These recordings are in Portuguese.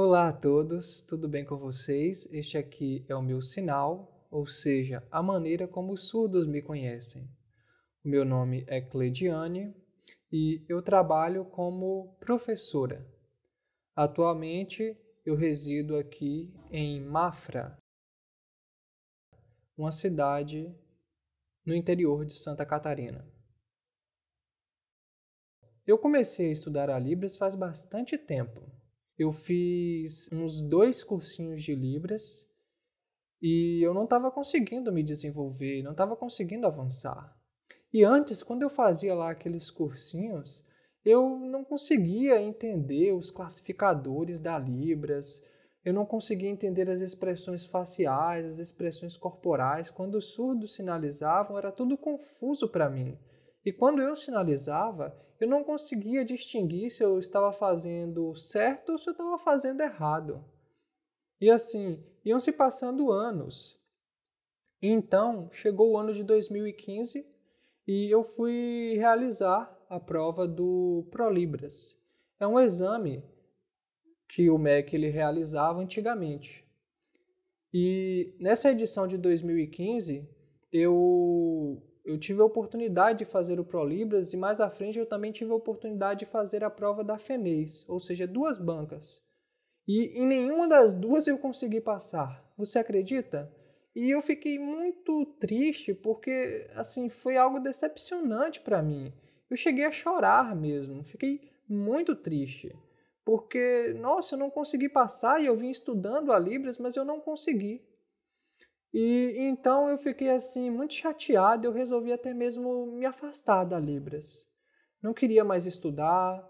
Olá a todos, tudo bem com vocês? Este aqui é o meu sinal, ou seja, a maneira como os surdos me conhecem. O meu nome é Cleidiane e eu trabalho como professora. Atualmente eu resido aqui em Mafra, uma cidade no interior de Santa Catarina. Eu comecei a estudar a Libras faz bastante tempo eu fiz uns dois cursinhos de Libras e eu não estava conseguindo me desenvolver, não estava conseguindo avançar. E antes, quando eu fazia lá aqueles cursinhos, eu não conseguia entender os classificadores da Libras, eu não conseguia entender as expressões faciais, as expressões corporais. Quando os surdos sinalizavam, era tudo confuso para mim. E quando eu sinalizava, eu não conseguia distinguir se eu estava fazendo certo ou se eu estava fazendo errado. E assim, iam se passando anos. então, chegou o ano de 2015 e eu fui realizar a prova do ProLibras. É um exame que o MEC ele realizava antigamente. E nessa edição de 2015, eu eu tive a oportunidade de fazer o ProLibras e mais à frente eu também tive a oportunidade de fazer a prova da Feneis, ou seja, duas bancas. E em nenhuma das duas eu consegui passar. Você acredita? E eu fiquei muito triste porque assim foi algo decepcionante para mim. Eu cheguei a chorar mesmo, fiquei muito triste. Porque, nossa, eu não consegui passar e eu vim estudando a Libras, mas eu não consegui. E então eu fiquei assim muito chateado, eu resolvi até mesmo me afastar da Libras. Não queria mais estudar,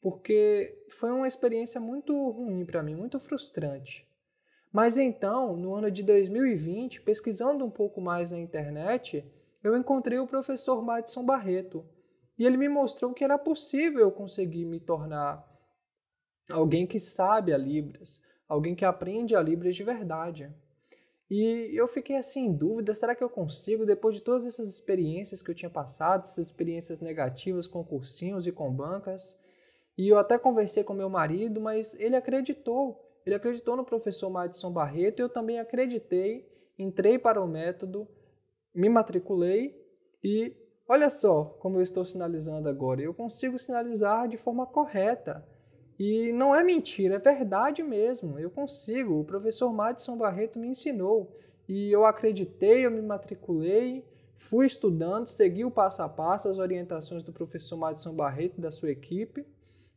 porque foi uma experiência muito ruim para mim, muito frustrante. Mas então, no ano de 2020, pesquisando um pouco mais na internet, eu encontrei o professor Madison Barreto e ele me mostrou que era possível eu conseguir me tornar alguém que sabe a Libras, alguém que aprende a Libras de verdade. E eu fiquei assim em dúvida, será que eu consigo, depois de todas essas experiências que eu tinha passado, essas experiências negativas com cursinhos e com bancas, e eu até conversei com meu marido, mas ele acreditou. Ele acreditou no professor Madison Barreto, eu também acreditei, entrei para o método, me matriculei e olha só como eu estou sinalizando agora. Eu consigo sinalizar de forma correta. E não é mentira, é verdade mesmo. Eu consigo. O professor Madison Barreto me ensinou. E eu acreditei, eu me matriculei, fui estudando, segui o passo a passo, as orientações do professor Madison Barreto e da sua equipe.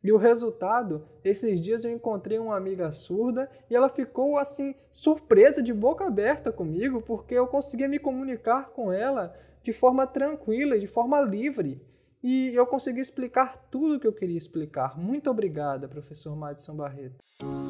E o resultado, esses dias eu encontrei uma amiga surda e ela ficou assim surpresa, de boca aberta comigo, porque eu conseguia me comunicar com ela de forma tranquila, de forma livre e eu consegui explicar tudo o que eu queria explicar. Muito obrigada, professor Madison Barreto.